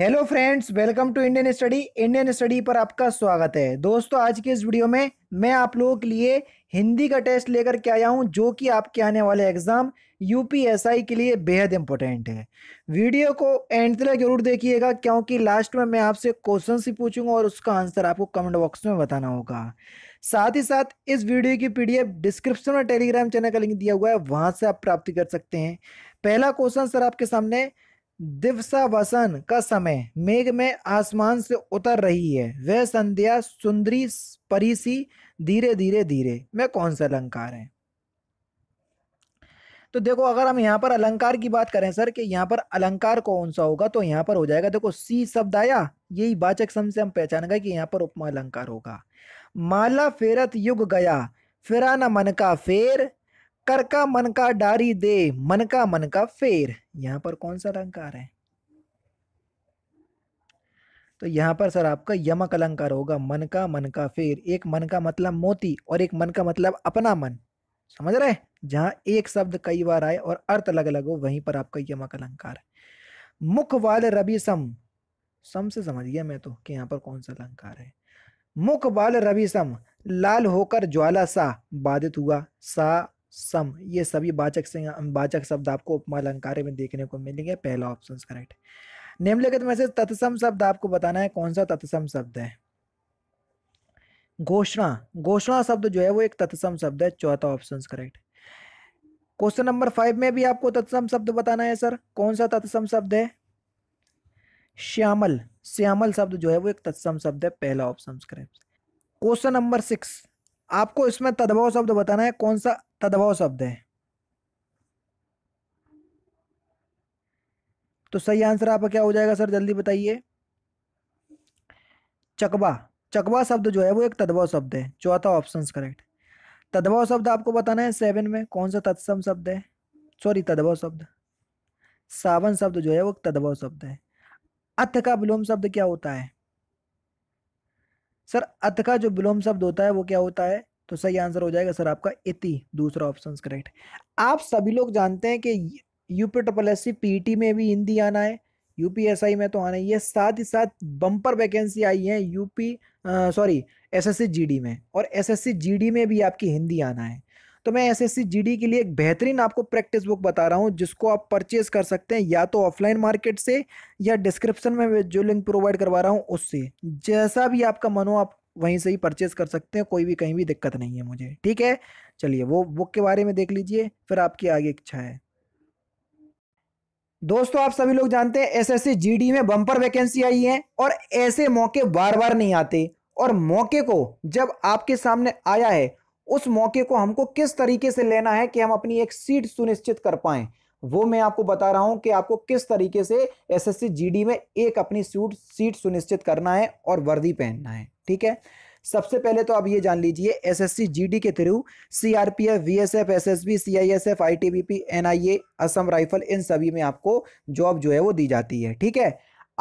hello friends welcome to Indian study Indian study पर आपका स्वागत है दोस्तों आज के इस वीडियो में मैं आप लोगों के लिए हिंदी का टेस्ट लेकर के आया हूं जो कि आपके आने वाले एग्ज़ाम यूपीएसआई के लिए बेहद इंपॉर्टेंट है वीडियो को एंड तक जरूर देखिएगा क्योंकि लास्ट में मैं आपसे क्वेश्चन ही पूछूंगा और उसका आंसर आपको कमेंट बॉक्स में बताना होगा साथ ही साथ इस वीडियो की पी डिस्क्रिप्शन और टेलीग्राम चैनल का लिंक दिया हुआ है वहाँ से आप प्राप्ति कर सकते हैं पहला क्वेश्चन सर आपके सामने दिवसावसन का समय मेघ में आसमान से उतर रही है वह संध्या सुंदरी परिसी धीरे धीरे धीरे में कौन सा अलंकार है तो देखो अगर हम यहाँ पर अलंकार की बात करें सर कि यहाँ पर अलंकार कौन सा होगा तो यहाँ पर हो जाएगा देखो सी शब्द आया यही वाचक सम से हम पहचान गए कि यहाँ पर उपमा अलंकार होगा माला फेरत युग गया फिरा न मन का फेर कर का मन का डारी दे मन का मन का फेर यहां पर कौन सा अलंकार है तो यहां पर सर आपका यमक अलंकार होगा मन का मन का फेर एक मन का मतलब मोती और एक मन का मतलब अपना मन समझ रहे जहां एक शब्द कई बार आए और अर्थ अलग अलग हो वहीं पर आपका यमक अलंकार मुख वाल रवि सम सम से समझ गया मैं तो कि यहाँ पर कौन सा अलंकार है मुख बाल रवि सम लाल होकर ज्वाला सा बाधित हुआ सा सम ये सभी वाचक से वाचक शब्द आपको उपमा अलंकार में देखने को मिलेंगे पहला ऑप्शन करेक्ट निम्नलिखित में से तत्सम शब्द आपको बताना है कौन सा तत्सम शब्द है घोषणा घोषणा शब्द जो है वो एक तत्सम शब्द है चौथा option correct question number five में भी आपको तत्सम शब्द बताना है सर कौन सा तत्सम शब्द है श्यामल श्यामल शब्द जो है वो एक तत्सम शब्द है पहला ऑप्शन क्वेश्चन नंबर सिक्स आपको इसमें तद्भव शब्द बताना है कौन सा तदभव शब्द है तो सही आंसर आपका क्या हो जाएगा सर जल्दी बताइए चकवा चकवा शब्द जो है वो एक तदभव शब्द है चौथा ऑप्शन करेक्ट तदभाव शब्द आपको बताना है सेवन में कौन सा तत्सम शब्द है सॉरी तदभाव शब्द सावन शब्द जो है वो तदभाव शब्द है अथ का विलोम शब्द क्या होता है सर अथ का जो विलोम शब्द होता है वो क्या होता है तो सही आंसर हो जाएगा सर आपका इति दूसरा ऑप्शन करेक्ट आप सभी लोग जानते हैं कि यूपी ट्रिपल एस सी में भी हिंदी आना है यूपीएसआई में तो आना ही है साथ ही साथ बम्पर वैकेंसी आई है यूपी सॉरी एसएससी जीडी में और एसएससी जीडी में भी आपकी हिंदी आना है तो मैं एसएससी जीडी के लिए एक बेहतरीन आपको प्रैक्टिस बुक बता रहा हूँ जिसको आप परचेज कर सकते हैं या तो ऑफलाइन मार्केट से या डिस्क्रिप्शन में जो लिंक प्रोवाइड करवा रहा हूँ उससे जैसा भी आपका मनो आप वहीं से ही परचेज़ कर सकते हैं कोई भी कहीं भी दिक्कत नहीं है मुझे ठीक है चलिए वो बुक के बारे में देख लीजिए फिर आपकी आगे इच्छा है दोस्तों आप सभी लोग जानते हैं एसएससी जीडी में बम्पर वैकेंसी आई है और ऐसे मौके बार बार नहीं आते और मौके को जब आपके सामने आया है उस मौके को हमको किस तरीके से लेना है कि हम अपनी एक सीट सुनिश्चित कर पाए वो मैं आपको बता रहा हूं कि आपको किस तरीके से एसएससी जीडी में एक अपनी सूट सीट सुनिश्चित करना है और वर्दी पहनना है ठीक है सबसे पहले तो आप ये जान लीजिए एसएससी जीडी के through CRPF BSF SSB CISF ITBP NIA Assam rifle इन सभी में आपको जॉब जो है वो दी जाती है ठीक है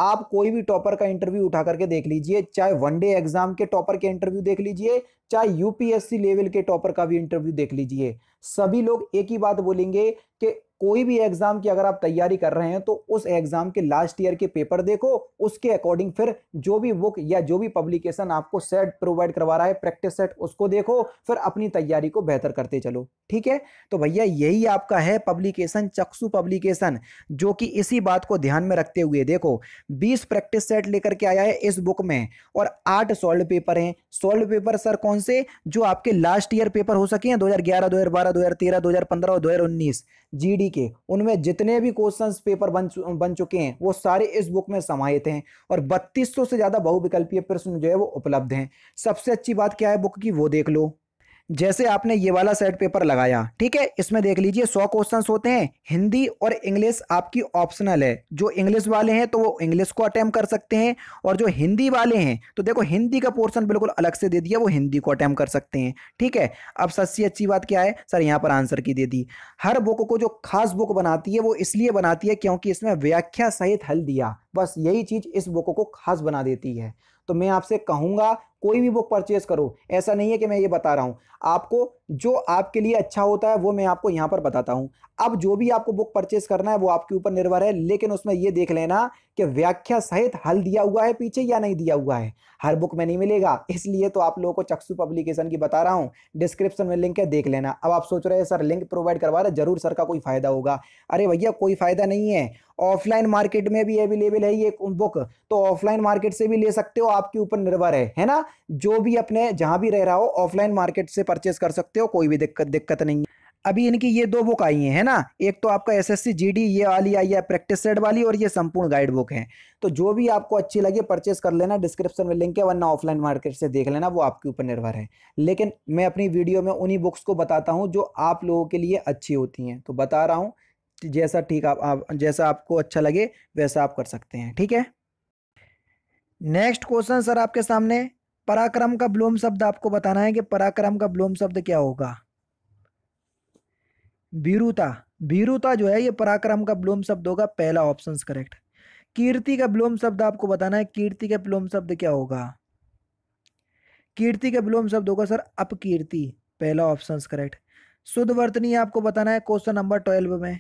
आप कोई भी टॉपर का इंटरव्यू उठा करके देख लीजिए चाहे वनडे एग्जाम के टॉपर के इंटरव्यू देख लीजिए चाहे यूपीएससी लेवल के टॉपर का भी इंटरव्यू देख लीजिए सभी लोग एक ही बात बोलेंगे कि कोई भी एग्जाम की अगर आप तैयारी कर रहे हैं तो उस एग्जाम के लास्ट ईयर के पेपर देखो उसके अकॉर्डिंग फिर जो भी बुक या जो भी पब्लिकेशन आपको सेट प्रोवाइड करवा रहा है प्रैक्टिस सेट उसको देखो फिर अपनी तैयारी को बेहतर करते चलो ठीक है तो भैया यही आपका है पब्लिकेशन चक्सु पब्लिकेशन जो कि इसी बात को ध्यान में रखते हुए देखो बीस प्रैक्टिस सेट लेकर के आया है इस बुक में और आठ सोल्व पेपर हैं सोल्व पेपर सर कौन से जो आपके लास्ट ईयर पेपर हो सके हैं दो हजार ग्यारह दो हजार बारह दो हजार तेरह दो हजार पंद्रह और दो हजार उन्नीस जी डी ठीक के उनमें जितने भी क्वेश्चन पेपर बन बन चुके हैं वो सारे इस बुक में समाहित हैं और 3200 से ज़्यादा बहुविकल्पीय प्रश्न जो है वो उपलब्ध हैं सबसे अच्छी बात क्या है बुक की वो देख लो जैसे आपने ये वाला सेट पेपर लगाया ठीक है इसमें देख लीजिए सौ क्वेश्चन होते हैं हिंदी और इंग्लिश आपकी ऑप्शनल है जो इंग्लिश वाले हैं तो वो इंग्लिश को अटैम्प कर सकते हैं और जो हिंदी वाले हैं तो देखो हिंदी का पोर्सन बिल्कुल अलग से दे दिया वो हिंदी को अटैम्प कर सकते हैं ठीक है अब सबसे अच्छी बात क्या है सर यहाँ पर आंसर की दे दी हर बुक को जो खास बुक बनाती है वो इसलिए बनाती है क्योंकि इसमें व्याख्या सहित हल दिया बस यही चीज़ इस बुक को खास बना देती है तो मैं आपसे कहूंगा कोई भी बुक परचेज करो ऐसा नहीं है कि मैं ये बता रहा हूं आपको जो आपके लिए अच्छा होता है वो मैं आपको यहाँ पर बताता हूँ अब जो भी आपको बुक परचेस करना है वो आपके ऊपर निर्भर है लेकिन उसमें ये देख लेना कि व्याख्या सहित हल दिया हुआ है पीछे या नहीं दिया हुआ है हर बुक में नहीं मिलेगा इसलिए तो आप लोगों को चक्षु पब्लिकेशन की बता रहा हूँ डिस्क्रिप्शन में लिंक है देख लेना अब आप सोच रहे हैं सर लिंक प्रोवाइड करवा रहे जरूर सर का कोई फ़ायदा होगा अरे भैया कोई फ़ायदा नहीं है ऑफलाइन मार्केट में भी अवेलेबल है ये बुक तो ऑफलाइन मार्केट से भी ले सकते हो आपके ऊपर निर्भर है है ना जो भी अपने जहां भी रह रहा हो ऑफलाइन मार्केट से परचेस कर सकते सकते हो कोई भी दिक्कत दिक्कत नहीं है अभी इनकी ये दो बुक आई है ना एक तो आपका एसएससी जीडी ये वाली आई है प्रैक्टिस सेट वाली और ये संपूर्ण गाइड बुक है तो जो भी आपको अच्छी लगे परचेस कर लेना डिस्क्रिप्शन में लिंक है वरना ऑफलाइन मार्केट से देख लेना वो आपके ऊपर निर्भर है लेकिन मैं अपनी वीडियो में उन्हीं बुक्स को बताता हूँ जो आप लोगों के लिए अच्छी होती हैं तो बता रहा हूँ जैसा ठीक आप, आप जैसा आपको अच्छा लगे वैसा आप कर सकते हैं ठीक है नेक्स्ट क्वेश्चन सर आपके सामने पराक्रम का ब्लोम शब्द आपको बताना है कि पराक्रम का ब्लोम शब्द क्या होगा भीरुता भीरुता जो है ये पराक्रम का ब्लोम शब्द होगा पहला ऑप्शन करेक्ट कीर्ति का ब्लोम शब्द आपको बताना है कीर्ति का ब्लोम शब्द क्या होगा कीर्ति का ब्लोम शब्द होगा सर अपकीर्ति पहला ऑप्शन करेक्ट शुद्ध वर्तनी आपको बताना है क्वेश्चन नंबर ट्वेल्व में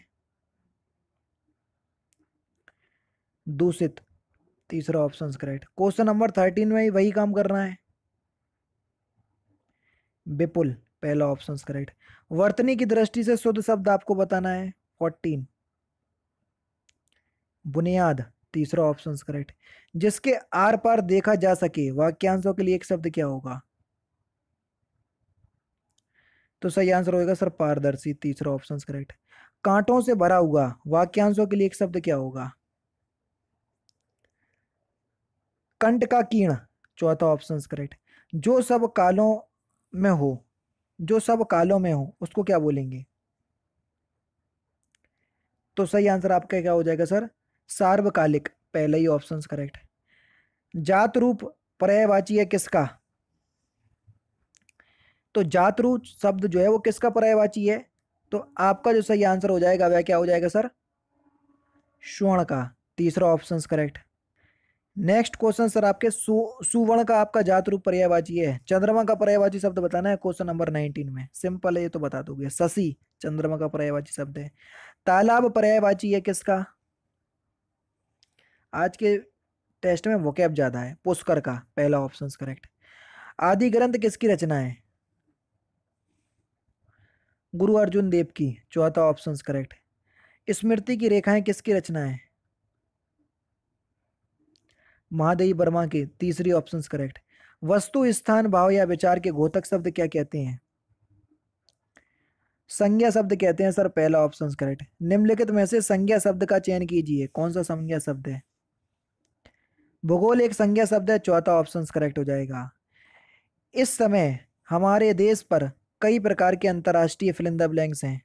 दूषित तीसरा option correct question number thirteen में वही काम करना है विपुल पहला ऑप्शन करेक्ट वर्तनी की दृष्टि से शुद्ध शब्द आपको बताना है फोर्टीन बुनियाद तीसरा ऑप्शन करेक्ट जिसके आर पार देखा जा सके वाक्यांशों के लिए एक शब्द क्या होगा तो सही आंसर होगा सर पारदर्शी तीसरा ऑप्शन करेक्ट कांटों से भरा हुआ वाक्यांशों के लिए एक शब्द क्या होगा कंट का कीण चौथा ऑप्शन करेक्ट जो सब कालों में हो जो सब कालों में हो उसको क्या बोलेंगे तो सही आंसर आपका क्या हो जाएगा सर सार्वकालिक पहला ही ऑप्शन करेक्ट जात रूप पर्यायवाची है किसका तो जात रूप शब्द जो है वो किसका पर्यायवाची है तो आपका जो सही आंसर हो जाएगा वह क्या हो जाएगा सर स्वर्ण का तीसरा option correct next question sir आपके सुवर्ण का आपका जात रूप पर्यायवाची है चंद्रमा का पर्यायवाची शब्द बताना है क्वेश्चन नंबर नाइनटीन में सिंपल है ये तो बता दोगे शशि चंद्रमा का पर्यायवाची शब्द है तालाब पर्यायवाची है किसका आज के टेस्ट में वोकैब ज्यादा है पुष्कर का पहला ऑप्शन करेक्ट आदि ग्रंथ किसकी रचना है गुरु अर्जुन देव की चौथा ऑप्शन करेक्ट स्मृति की रेखाएं किसकी रचना है महादेवी वर्मा के तीसरी ऑप्शन करेक्ट वस्तु स्थान भाव या विचार के घोतक शब्द क्या कहते हैं संज्ञा शब्द कहते हैं सर पहला ऑप्शन करेक्ट निम्नलिखित में से संज्ञा शब्द का चयन कीजिए कौन सा संज्ञा शब्द है भूगोल एक संज्ञा शब्द है चौथा ऑप्शन करेक्ट हो जाएगा इस समय हमारे देश पर कई प्रकार के अंतर्राष्ट्रीय फिलिंद ब्लैंक्स हैं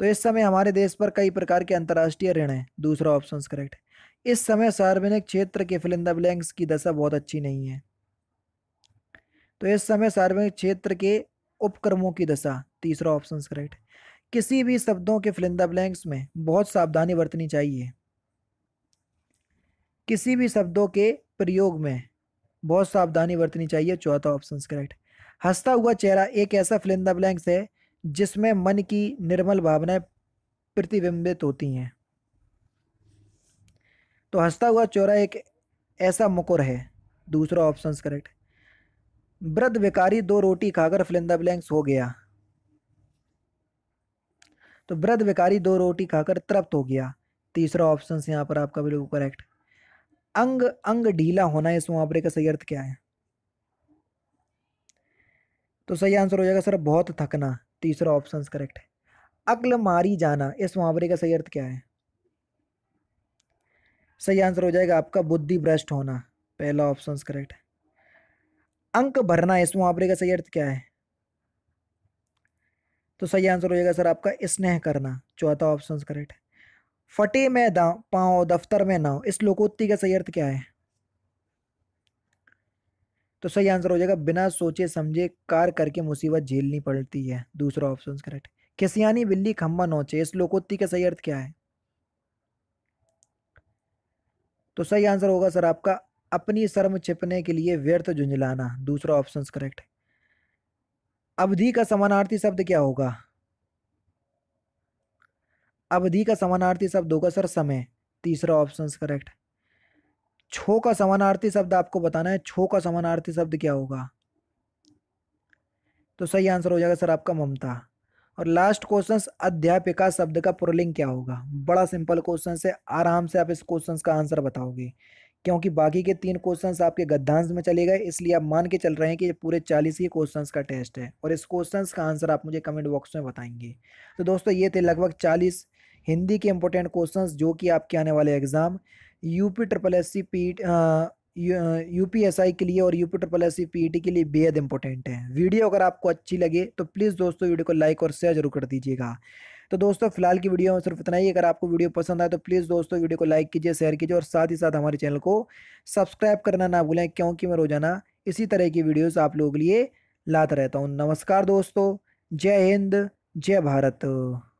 तो इस समय हमारे देश पर कई प्रकार के अंतर्राष्ट्रीय ऋण हैं दूसरा ऑप्शन करेक्ट इस समय सार्वजनिक क्षेत्र के फिलिंदा ब्लैंक्स की दशा बहुत अच्छी नहीं है तो इस समय सार्वजनिक क्षेत्र के उपक्रमों की दशा तीसरा ऑप्शन करेक्ट किसी भी शब्दों के फिलिंदा ब्लैंक्स में बहुत सावधानी बरतनी चाहिए किसी भी शब्दों के प्रयोग में बहुत सावधानी बरतनी चाहिए चौथा ऑप्शन करेक्ट हंसता हुआ चेहरा एक ऐसा फिलिंदा ब्लैंक्स है जिसमें मन की निर्मल भावनाएं प्रतिबिंबित होती हैं तो हंसता हुआ चोरा एक ऐसा मुकुर है दूसरा ऑप्शन करेक्ट वृद्ध भिकारी दो रोटी खाकर फिलिंदा ब्लैंक्स हो गया तो वृद्ध भिकारी दो रोटी खाकर तृप्त हो गया तीसरा ऑप्शन यहाँ पर आपका बिल्कुल करेक्ट अंग अंग ढीला होना इस मुहावरे का सही अर्थ क्या है तो सही आंसर हो जाएगा सर बहुत थकना तीसरा ऑप्शन करेक्ट है अक्ल मारी जाना इस मुहावरे का सही अर्थ क्या है सही आंसर हो जाएगा आपका बुद्धि भ्रष्ट होना पहला ऑप्शन करेक्ट है अंक भरना इस मुहावरे का सही अर्थ क्या है तो सही आंसर हो जाएगा सर आपका स्नेह करना चौथा ऑप्शन करेक्ट है फटे में पाओ दफ्तर में नाव इस लोकोत्ति का सही अर्थ क्या है तो सही आंसर हो जाएगा बिना सोचे समझे कार करके मुसीबत झेलनी पड़ती है दूसरा ऑप्शन करेक्ट खिसियानी बिल्ली खम्बा नोचे इस लोकोत्ती का सही अर्थ क्या है तो सही आंसर होगा सर आपका अपनी शर्म छिपने के लिए व्यर्थ झुंझलाना दूसरा ऑप्शन करेक्ट है अवधि का समानार्थी शब्द क्या होगा अवधि का समानार्थी शब्द होगा सर समय तीसरा ऑप्शन करेक्ट छो का समानार्थी शब्द आपको बताना है छो का समानार्थी शब्द क्या होगा तो सही आंसर हो जाएगा सर आपका ममता और लास्ट क्वेश्चन अध्यापिका शब्द का पुरलिंग क्या होगा बड़ा सिंपल क्वेश्चन है आराम से आप इस क्वेश्चन का आंसर बताओगे क्योंकि बाकी के तीन क्वेश्चन आपके गद्दांश में चले गए इसलिए आप मान के चल रहे हैं कि ये पूरे चालीस ही क्वेश्चन का टेस्ट है और इस क्वेश्चन का आंसर आप मुझे कमेंट बॉक्स में बताएंगे तो दोस्तों ये थे लगभग चालीस हिंदी के इंपॉर्टेंट क्वेश्चंस जो कि आपके आने वाले exam UP triple S C P U P S I के लिए और U P triple S C T के लिए बेहद इंपॉर्टेंट है वीडियो अगर आपको अच्छी लगे तो प्लीज़ दोस्तों वीडियो को लाइक और शेयर जरूर कर दीजिएगा तो दोस्तों फिलहाल की वीडियो में सिर्फ इतना ही अगर आपको वीडियो पसंद आए तो प्लीज़ दोस्तों वीडियो को लाइक कीजिए शेयर कीजिए और साथ ही साथ हमारे चैनल को सब्सक्राइब करना ना भूलें क्योंकि मैं रोजाना इसी तरह की वीडियोज़ आप लोगों के लिए लाता रहता हूँ नमस्कार दोस्तों जय हिंद जय भारत